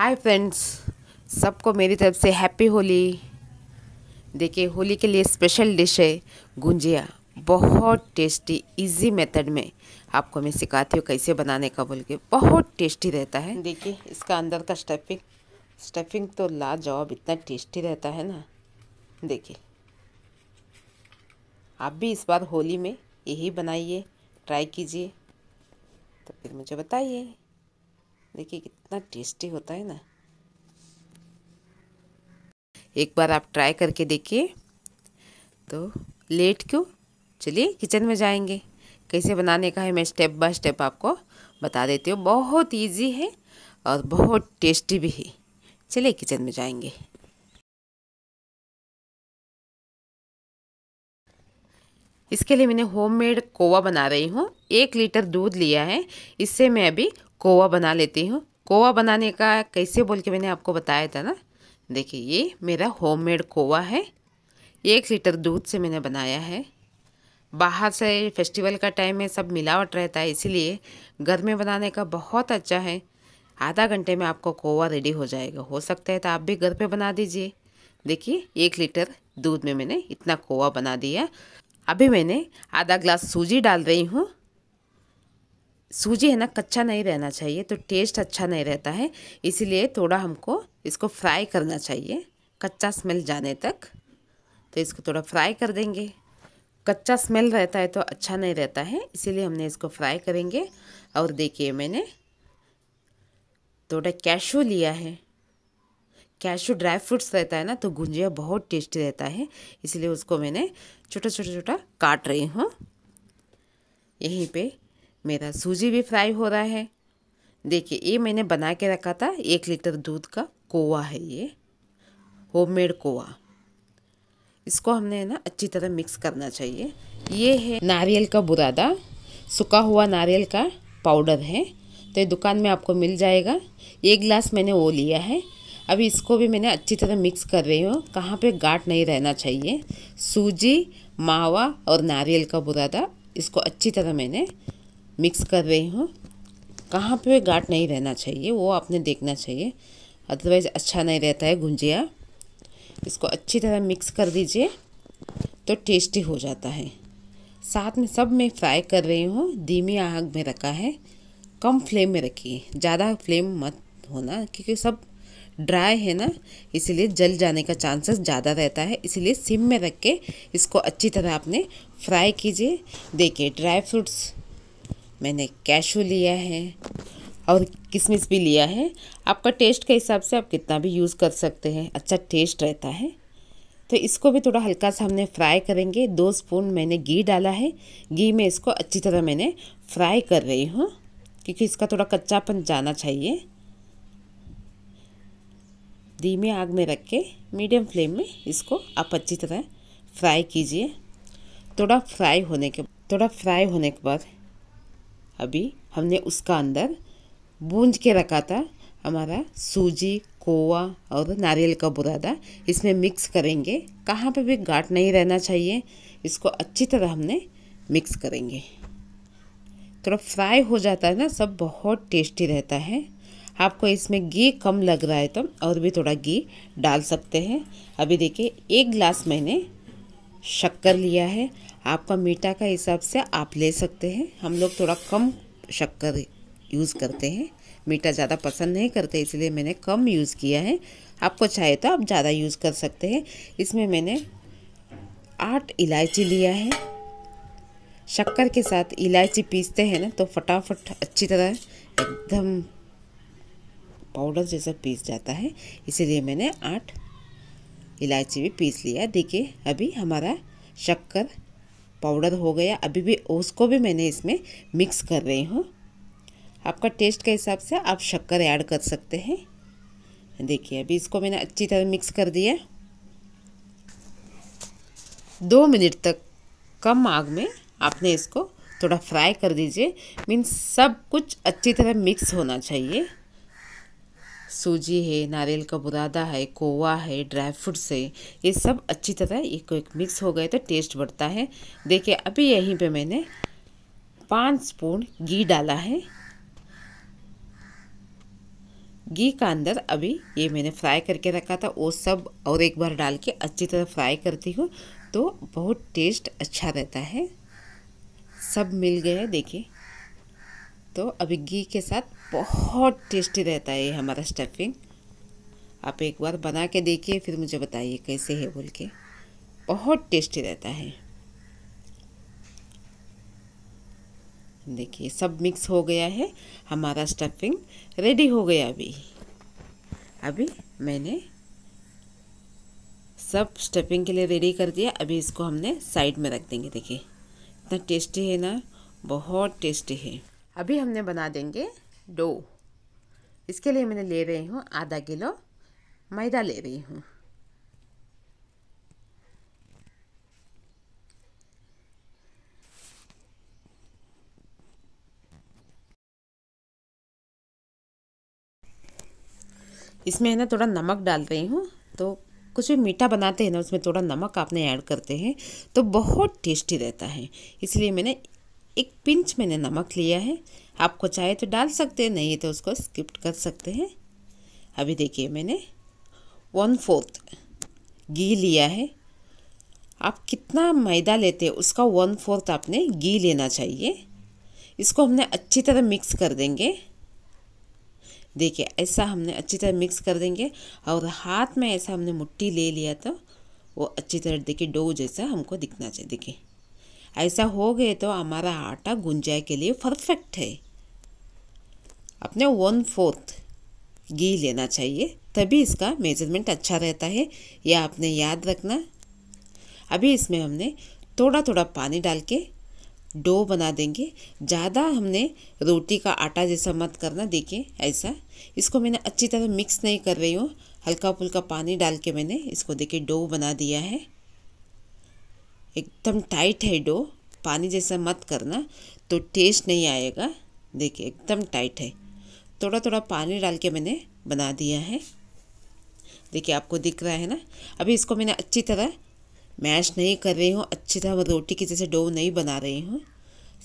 hi friends सबको मेरी तरफ से हैप्पी होली देखिए होली के लिए स्पेशल डिश है गुंजिया बहुत टेस्टी इजी मेथड में आपको मैं सिखाती हूँ कैसे बनाने का बोल के बहुत टेस्टी रहता है देखिए इसका अंदर का स्टफिंग स्टफिंग तो लाजवाब इतना टेस्टी रहता है ना देखिए आप भी इस बार होली में यही बनाइए ट्राई कीजिए तो फिर मुझे बताइए देखिए कितना टेस्टी होता है ना एक बार आप ट्राई करके देखिए तो लेट क्यों चलिए किचन में जाएंगे कैसे बनाने का है मैं स्टेप बाय स्टेप आपको बता देती हूँ बहुत इजी है और बहुत टेस्टी भी है चलिए किचन में जाएंगे इसके लिए मैंने होममेड कोवा बना रही हूँ एक लीटर दूध लिया है इससे मैं अभी कोवा बना लेती हूँ कोवा बनाने का कैसे बोल के मैंने आपको बताया था ना देखिए ये मेरा होममेड कोवा है एक लीटर दूध से मैंने बनाया है बाहर से फेस्टिवल का टाइम है सब मिलावट रहता है इसीलिए घर में बनाने का बहुत अच्छा है आधा घंटे में आपको कोवा रेडी हो जाएगा हो सकता है तो आप भी घर पे बना दीजिए देखिए एक लीटर दूध में मैंने इतना कोवा बना दिया अभी मैंने आधा ग्लास सूजी डाल रही हूँ सूजी है ना कच्चा नहीं रहना चाहिए तो टेस्ट अच्छा नहीं रहता है इसीलिए थोड़ा हमको इसको फ्राई करना चाहिए कच्चा स्मेल जाने तक तो इसको थोड़ा फ्राई कर देंगे कच्चा स्मेल रहता है तो अच्छा नहीं रहता है इसीलिए हमने इसको फ्राई करेंगे और देखिए मैंने थोड़ा कैशू लिया है कैशू ड्राई फ्रूट्स रहता है ना तो गुंजिया बहुत टेस्टी रहता है इसलिए उसको मैंने छोटा छोटा छोटा काट रही हूँ यहीं पे मेरा सूजी भी फ्राई हो रहा है देखिए ये मैंने बना के रखा था एक लीटर दूध का कोवा है ये होममेड कोवा इसको हमने ना अच्छी तरह मिक्स करना चाहिए ये है नारियल का बुरादा सूखा हुआ नारियल का पाउडर है तो ये दुकान में आपको मिल जाएगा एक गिलास मैंने वो लिया है अभी इसको भी मैंने अच्छी तरह मिक्स कर रही हूँ कहाँ पे गाट नहीं रहना चाहिए सूजी मावा और नारियल का बुरादा इसको अच्छी तरह मैंने मिक्स कर रही हूँ कहाँ पे गाट नहीं रहना चाहिए वो आपने देखना चाहिए अदरवाइज़ अच्छा नहीं रहता है गुंजिया इसको अच्छी तरह मिक्स कर दीजिए तो टेस्टी हो जाता है साथ में सब मैं फ्राई कर रही हूँ धीमी आग में रखा है कम फ्लेम में रखिए ज़्यादा फ्लेम मत होना क्योंकि सब ड्राई है ना इसीलिए जल जाने का चांसेस ज़्यादा रहता है इसीलिए सिम में रख के इसको अच्छी तरह आपने फ्राई कीजिए देखिए ड्राई फ्रूट्स मैंने कैशू लिया है और किशमिश भी लिया है आपका टेस्ट के हिसाब से आप कितना भी यूज़ कर सकते हैं अच्छा टेस्ट रहता है तो इसको भी थोड़ा हल्का सा हमने फ्राई करेंगे दो स्पून मैंने घी डाला है घी में इसको अच्छी तरह मैंने फ्राई कर रही हूँ क्योंकि इसका थोड़ा कच्चापन जाना चाहिए धीमे आग में रख के मीडियम फ्लेम में इसको आप अच्छी तरह फ्राई कीजिए थोड़ा फ्राई होने के थोड़ा फ्राई होने के बाद अभी हमने उसका अंदर बूंज के रखा था हमारा सूजी कोवा और नारियल का बुरादा इसमें मिक्स करेंगे कहाँ पे भी गाट नहीं रहना चाहिए इसको अच्छी तरह हमने मिक्स करेंगे थोड़ा फ्राई हो जाता है ना सब बहुत टेस्टी रहता है आपको इसमें घी कम लग रहा है तो और भी थोड़ा घी डाल सकते हैं अभी देखिए एक गिलास मैंने शक्कर लिया है आपका मीठा का हिसाब से आप ले सकते हैं हम लोग थोड़ा कम शक्कर यूज़ करते हैं मीठा ज़्यादा पसंद नहीं करते इसलिए मैंने कम यूज़ किया है आपको चाहे तो आप ज़्यादा यूज़ कर सकते हैं इसमें मैंने आठ इलायची लिया है शक्कर के साथ इलायची पीसते हैं ना तो फटाफट अच्छी तरह एकदम पाउडर जैसा पीस जाता है इसीलिए मैंने आठ इलायची भी पीस लिया देखिए अभी हमारा शक्कर पाउडर हो गया अभी भी उसको भी मैंने इसमें मिक्स कर रही हूँ आपका टेस्ट के हिसाब से आप शक्कर ऐड कर सकते हैं देखिए अभी इसको मैंने अच्छी तरह मिक्स कर दिया दो मिनट तक कम आग में आपने इसको थोड़ा फ्राई कर दीजिए मीन्स सब कुछ अच्छी तरह मिक्स होना चाहिए सूजी है नारियल का बुरादा है कोवा है ड्राई फ्रूट्स है ये सब अच्छी तरह एक एक मिक्स हो गए तो टेस्ट बढ़ता है देखिए अभी यहीं पे मैंने पाँच स्पून घी डाला है घी का अंदर अभी ये मैंने फ्राई करके रखा था वो सब और एक बार डाल के अच्छी तरह फ्राई करती हूँ तो बहुत टेस्ट अच्छा रहता है सब मिल गया देखिए तो अभी घी के साथ बहुत टेस्टी रहता है ये हमारा स्टफिंग आप एक बार बना के देखिए फिर मुझे बताइए कैसे है बोल के बहुत टेस्टी रहता है देखिए सब मिक्स हो गया है हमारा स्टफिंग रेडी हो गया अभी अभी मैंने सब स्टफिंग के लिए रेडी कर दिया अभी इसको हमने साइड में रख देंगे देखिए इतना टेस्टी है ना बहुत टेस्टी है अभी हमने बना देंगे डो इसके लिए मैंने ले रही हूँ आधा किलो मैदा ले रही हूँ इसमें है ना थोड़ा नमक डाल रही हूँ तो कुछ भी मीठा बनाते हैं ना उसमें थोड़ा नमक आपने ऐड करते हैं तो बहुत टेस्टी रहता है इसलिए मैंने एक पिंच मैंने नमक लिया है आपको चाहे तो डाल सकते हैं नहीं तो उसको स्किप कर सकते हैं अभी देखिए मैंने वन फोर्थ घी लिया है आप कितना मैदा लेते हैं उसका वन फोर्थ आपने घी लेना चाहिए इसको हमने अच्छी तरह मिक्स कर देंगे देखिए ऐसा हमने अच्छी तरह मिक्स कर देंगे और हाथ में ऐसा हमने मुट्ठी ले लिया तो वो अच्छी तरह देखिए डो जैसा हमको दिखना चाहिए देखिए ऐसा हो गए तो हमारा आटा गुंजाई के लिए परफेक्ट है अपने वन फोर्थ घी लेना चाहिए तभी इसका मेजरमेंट अच्छा रहता है यह आपने याद रखना अभी इसमें हमने थोड़ा थोड़ा पानी डाल के डो बना देंगे ज़्यादा हमने रोटी का आटा जैसा मत करना देखिए ऐसा इसको मैंने अच्छी तरह मिक्स नहीं कर रही हूँ हल्का फुल्का पानी डाल के मैंने इसको देखिए डो बना दिया है एकदम टाइट है डो पानी जैसा मत करना तो टेस्ट नहीं आएगा देखिए एकदम टाइट है थोड़ा थोड़ा पानी डाल के मैंने बना दिया है देखिए आपको दिख रहा है ना अभी इसको मैंने अच्छी तरह मैश नहीं कर रही हूँ अच्छी तरह रोटी की जैसे डो नहीं बना रही हूँ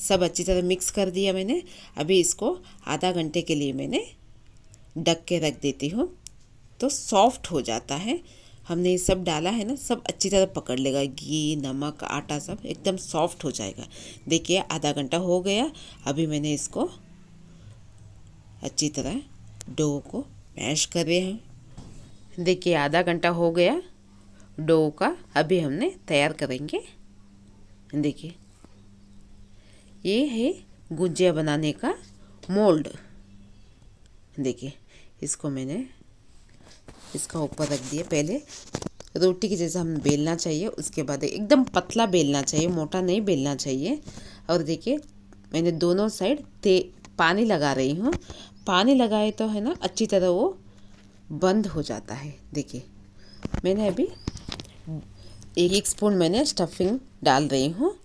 सब अच्छी तरह मिक्स कर दिया मैंने अभी इसको आधा घंटे के लिए मैंने ढक के रख देती हूँ तो सॉफ्ट हो जाता है हमने ये सब डाला है ना सब अच्छी तरह पकड़ लेगा घी नमक आटा सब एकदम सॉफ्ट हो जाएगा देखिए आधा घंटा हो गया अभी मैंने इसको अच्छी तरह डो को मैश कर रहे हैं देखिए आधा घंटा हो गया डो का अभी हमने तैयार करेंगे देखिए ये है गुजिया बनाने का मोल्ड देखिए इसको मैंने इसका ऊपर रख दिए पहले रोटी की जैसे हम बेलना चाहिए उसके बाद एकदम पतला बेलना चाहिए मोटा नहीं बेलना चाहिए और देखिए मैंने दोनों साइड ते पानी लगा रही हूँ पानी लगाए तो है ना अच्छी तरह वो बंद हो जाता है देखिए मैंने अभी एक एक स्पून मैंने स्टफिंग डाल रही हूँ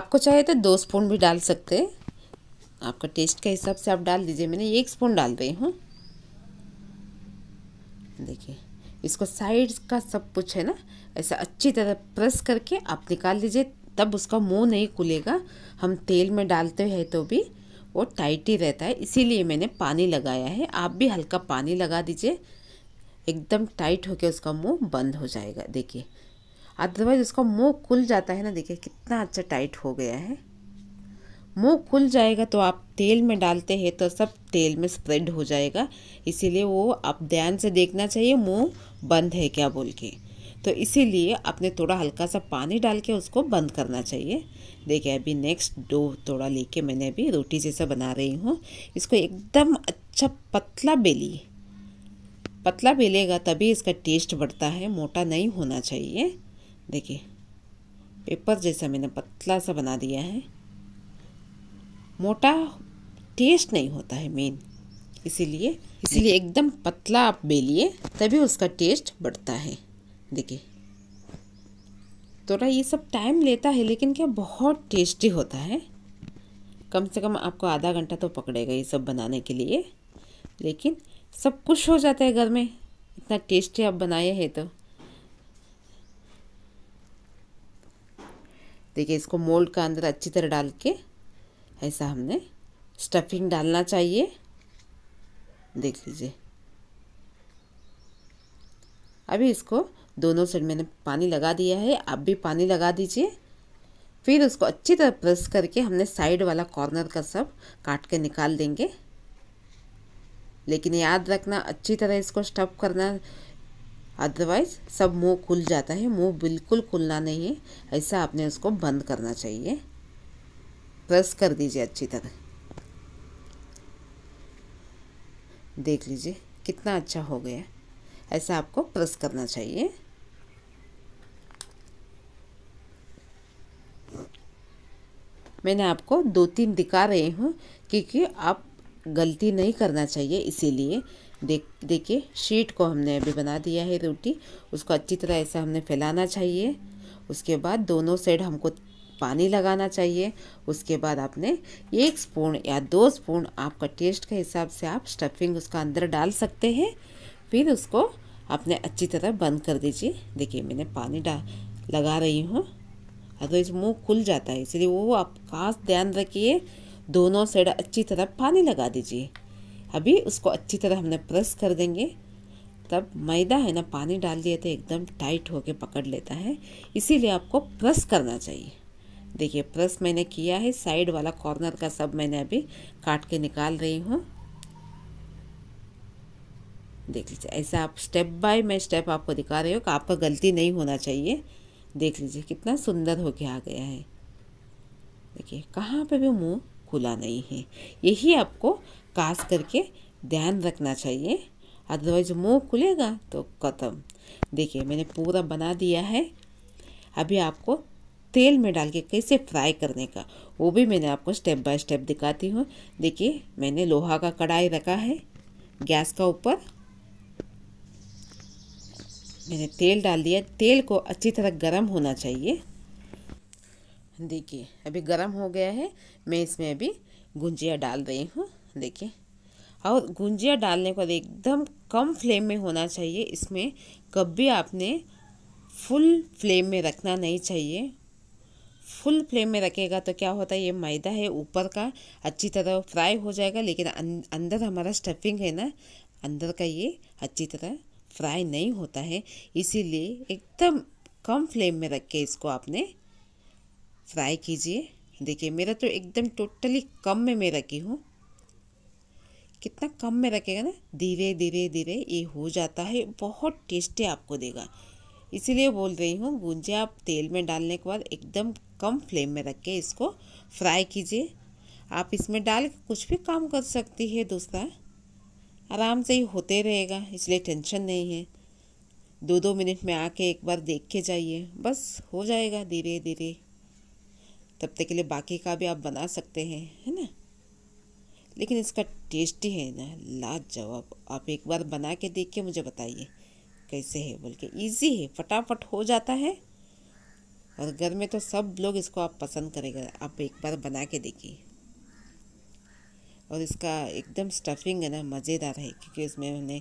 आपको चाहे तो दो स्पून भी डाल सकते हैं आपका टेस्ट के हिसाब से आप डाल दीजिए मैंने एक स्पून डाल रही हूँ देखिए इसको साइड का सब कुछ है ना ऐसा अच्छी तरह प्रेस करके आप निकाल लीजिए तब उसका मुंह नहीं खुलेगा हम तेल में डालते हैं तो भी वो टाइट ही रहता है इसीलिए मैंने पानी लगाया है आप भी हल्का पानी लगा दीजिए एकदम टाइट होकर उसका मुंह बंद हो जाएगा देखिए अदरवाइज़ उसका मुंह खुल जाता है ना देखिए कितना अच्छा टाइट हो गया है मुंह खुल जाएगा तो आप तेल में डालते हैं तो सब तेल में स्प्रेड हो जाएगा इसीलिए वो आप ध्यान से देखना चाहिए मुंह बंद है क्या बोल के तो इसीलिए आपने थोड़ा हल्का सा पानी डाल के उसको बंद करना चाहिए देखिए अभी नेक्स्ट डो थोड़ा लेके मैंने अभी रोटी जैसा बना रही हूँ इसको एकदम अच्छा पतला बेली पतला बेलेगा तभी इसका टेस्ट बढ़ता है मोटा नहीं होना चाहिए देखिए पेपर जैसा मैंने पतला सा बना दिया है मोटा टेस्ट नहीं होता है मेन इसीलिए इसीलिए एकदम पतला आप बेलिए तभी उसका टेस्ट बढ़ता है देखिए थोड़ा तो ये सब टाइम लेता है लेकिन क्या बहुत टेस्टी होता है कम से कम आपको आधा घंटा तो पकड़ेगा ये सब बनाने के लिए लेकिन सब कुछ हो जाता है घर में इतना टेस्टी आप बनाए हैं तो देखिए इसको मोल्ड का अंदर अच्छी तरह डाल के ऐसा हमने स्टफिंग डालना चाहिए देख लीजिए अभी इसको दोनों साइड मैंने पानी लगा दिया है आप भी पानी लगा दीजिए फिर उसको अच्छी तरह प्रेस करके हमने साइड वाला कॉर्नर का सब काट के निकाल देंगे लेकिन याद रखना अच्छी तरह इसको स्टफ करना अदरवाइज सब मुंह खुल जाता है मुंह बिल्कुल खुलना नहीं है ऐसा आपने उसको बंद करना चाहिए प्रेस कर दीजिए अच्छी तरह देख लीजिए कितना अच्छा हो गया ऐसा आपको प्रेस करना चाहिए मैंने आपको दो तीन दिखा रही हूँ क्योंकि आप गलती नहीं करना चाहिए इसीलिए देख देखिए शीट को हमने अभी बना दिया है रोटी उसको अच्छी तरह ऐसा हमने फैलाना चाहिए उसके बाद दोनों साइड हमको पानी लगाना चाहिए उसके बाद आपने एक स्पून या दो स्पून आपका टेस्ट के हिसाब से आप स्टफिंग उसका अंदर डाल सकते हैं फिर उसको आपने अच्छी तरह बंद कर दीजिए देखिए मैंने पानी डा लगा रही हूँ इस मुँह खुल जाता है इसलिए वो आप खास ध्यान रखिए दोनों साइड अच्छी तरह पानी लगा दीजिए अभी उसको अच्छी तरह हमने प्रेस कर देंगे तब मैदा है ना पानी डाल दिए तो एकदम टाइट होके पकड़ लेता है इसीलिए आपको प्रेस करना चाहिए देखिए प्रेस मैंने किया है साइड वाला कॉर्नर का सब मैंने अभी काट के निकाल रही हूँ देख लीजिए ऐसा आप स्टेप बाय मैं स्टेप आपको दिखा रही हूँ आपका गलती नहीं होना चाहिए देख लीजिए कितना सुंदर हो के आ गया है देखिए कहाँ पे भी मुंह खुला नहीं है यही आपको कास करके ध्यान रखना चाहिए अदरवाइज मुंह खुलेगा तो ख़त्म देखिए मैंने पूरा बना दिया है अभी आपको तेल में डाल के कैसे फ्राई करने का वो भी मैंने आपको स्टेप बाय स्टेप दिखाती हूँ देखिए मैंने लोहा का कढ़ाई रखा है गैस का ऊपर मैंने तेल डाल दिया तेल को अच्छी तरह गर्म होना चाहिए देखिए अभी गर्म हो गया है मैं इसमें अभी गुंजिया डाल रही हूँ देखिए और गुंजिया डालने को एकदम कम फ्लेम में होना चाहिए इसमें कभी आपने फुल फ्लेम में रखना नहीं चाहिए फुल फ्लेम में रखेगा तो क्या होता है ये मैदा है ऊपर का अच्छी तरह फ्राई हो जाएगा लेकिन अं-, अंदर हमारा स्टफिंग है ना अंदर का ये अच्छी तरह फ्राई नहीं होता है इसीलिए एकदम कम फ्लेम में रख के इसको आपने फ्राई कीजिए देखिए मेरा तो एकदम टोटली कम में मैं रखी हूँ कितना कम में रखेगा ना धीरे धीरे धीरे ये हो जाता है बहुत टेस्टी आपको देगा इसीलिए बोल रही हूँ गुंजिया आप तेल में डालने के बाद एकदम कम फ्लेम में रख के इसको फ्राई कीजिए आप इसमें डाल के कुछ भी काम कर सकती है दूसरा आराम से ही होते रहेगा इसलिए टेंशन नहीं है दो दो मिनट में आके एक बार देख के जाइए बस हो जाएगा धीरे धीरे तब तक के लिए बाकी का भी आप बना सकते हैं है ना लेकिन इसका टेस्ट ही है ना लाजवाब आप एक बार बना के देख के मुझे बताइए कैसे है बोल के ईजी है फटाफट हो जाता है और घर में तो सब लोग इसको आप पसंद करेगा आप एक बार बना के देखिए और इसका एकदम स्टफिंग है ना मज़ेदार है क्योंकि इसमें हमने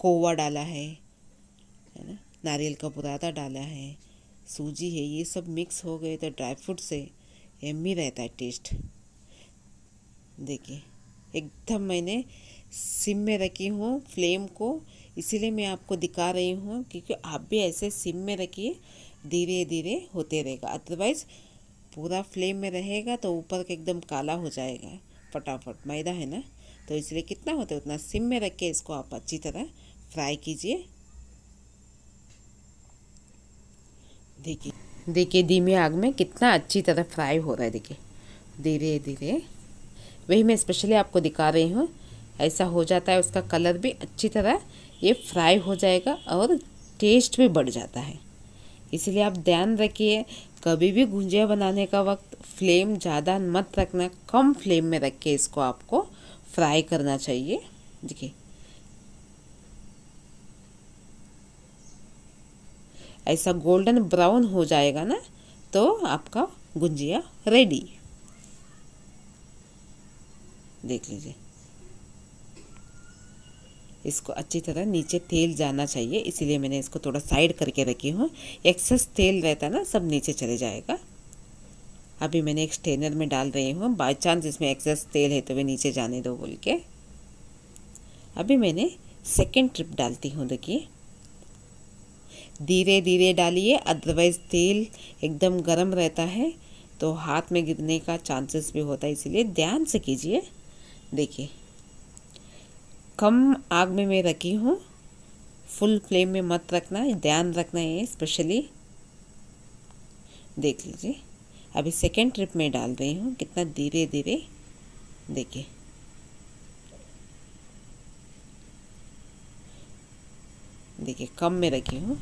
कोवा डाला है है ना नारियल का बुरादा डाला है सूजी है ये सब मिक्स हो गए तो ड्राई फ्रूट से एम रहता है टेस्ट देखिए एकदम मैंने सिम में रखी हूँ फ्लेम को इसीलिए मैं आपको दिखा रही हूँ क्योंकि आप भी ऐसे सिम में रखिए धीरे धीरे होते रहेगा अदरवाइज़ पूरा फ्लेम में रहेगा तो ऊपर का एकदम काला हो जाएगा फटाफट मैदा है ना तो इसलिए कितना होता है उतना सिम में रख के इसको आप अच्छी तरह फ्राई कीजिए देखिए देखिए धीमी आग में कितना अच्छी तरह फ्राई हो रहा है देखिए धीरे धीरे वही मैं स्पेशली आपको दिखा रही हूँ ऐसा हो जाता है उसका कलर भी अच्छी तरह ये फ्राई हो जाएगा और टेस्ट भी बढ़ जाता है इसलिए आप ध्यान रखिए कभी भी गुंजिया बनाने का वक्त फ्लेम ज़्यादा मत रखना कम फ्लेम में रख के इसको आपको फ्राई करना चाहिए देखिए ऐसा गोल्डन ब्राउन हो जाएगा ना तो आपका गुंजिया रेडी देख लीजिए इसको अच्छी तरह नीचे तेल जाना चाहिए इसीलिए मैंने इसको थोड़ा साइड करके रखी हूँ एक्सेस तेल रहता है ना सब नीचे चले जाएगा अभी मैंने एक स्टेनर में डाल रही हूँ बाई चांस इसमें एक्सेस तेल है तो वे नीचे जाने दो बोल के अभी मैंने सेकेंड ट्रिप डालती हूँ देखिए धीरे धीरे डालिए अदरवाइज़ तेल एकदम गर्म रहता है तो हाथ में गिरने का चांसेस भी होता है इसीलिए ध्यान से कीजिए देखिए कम आग में मैं रखी हूँ फुल फ्लेम में मत रखना ध्यान रखना है स्पेशली देख लीजिए अभी सेकेंड ट्रिप में डाल रही हूँ कितना धीरे धीरे देखिए देखिए कम में रखी हूँ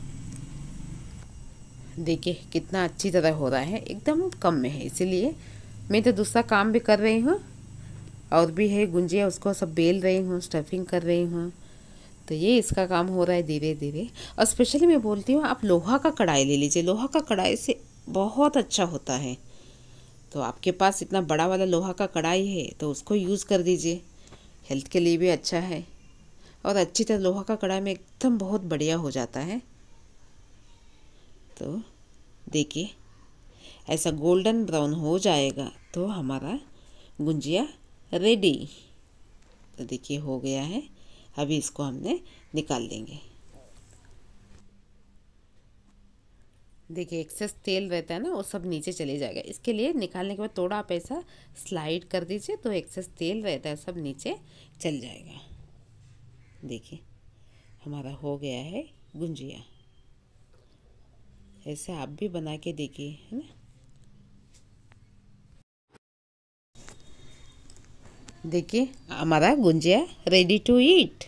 देखिए कितना अच्छी तरह हो रहा है एकदम कम में है इसीलिए मैं तो दूसरा काम भी कर रही हूँ और भी है गुंजिया उसको सब बेल रही हूँ स्टफिंग कर रही हूँ तो ये इसका काम हो रहा है धीरे धीरे और स्पेशली मैं बोलती हूँ आप लोहा का कढ़ाई ले लीजिए लोहा का कढ़ाई से बहुत अच्छा होता है तो आपके पास इतना बड़ा वाला लोहा का कढ़ाई है तो उसको यूज़ कर दीजिए हेल्थ के लिए भी अच्छा है और अच्छी तरह लोहा का कढ़ाई में एकदम बहुत बढ़िया हो जाता है तो देखिए ऐसा गोल्डन ब्राउन हो जाएगा तो हमारा गुंजिया रेडी तो देखिए हो गया है अभी इसको हमने निकाल लेंगे देखिए एक्सेस तेल रहता है ना वो सब नीचे चले जाएगा इसके लिए निकालने के बाद थोड़ा आप ऐसा स्लाइड कर दीजिए तो एक्सेस तेल रहता है सब नीचे चल जाएगा देखिए हमारा हो गया है गुंजिया ऐसे आप भी बना के देखिए है ना देखिए हमारा गुंजिया रेडी टू ईट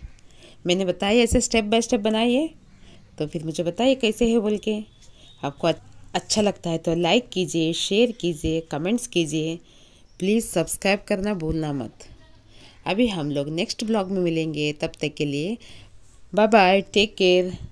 मैंने बताया ऐसे स्टेप बाय स्टेप बनाइए तो फिर मुझे बताइए कैसे है बोल के आपको अच्छा लगता है तो लाइक कीजिए शेयर कीजिए कमेंट्स कीजिए प्लीज़ सब्सक्राइब करना भूलना मत अभी हम लोग नेक्स्ट ब्लॉग में मिलेंगे तब तक के लिए बाय बाय टेक केयर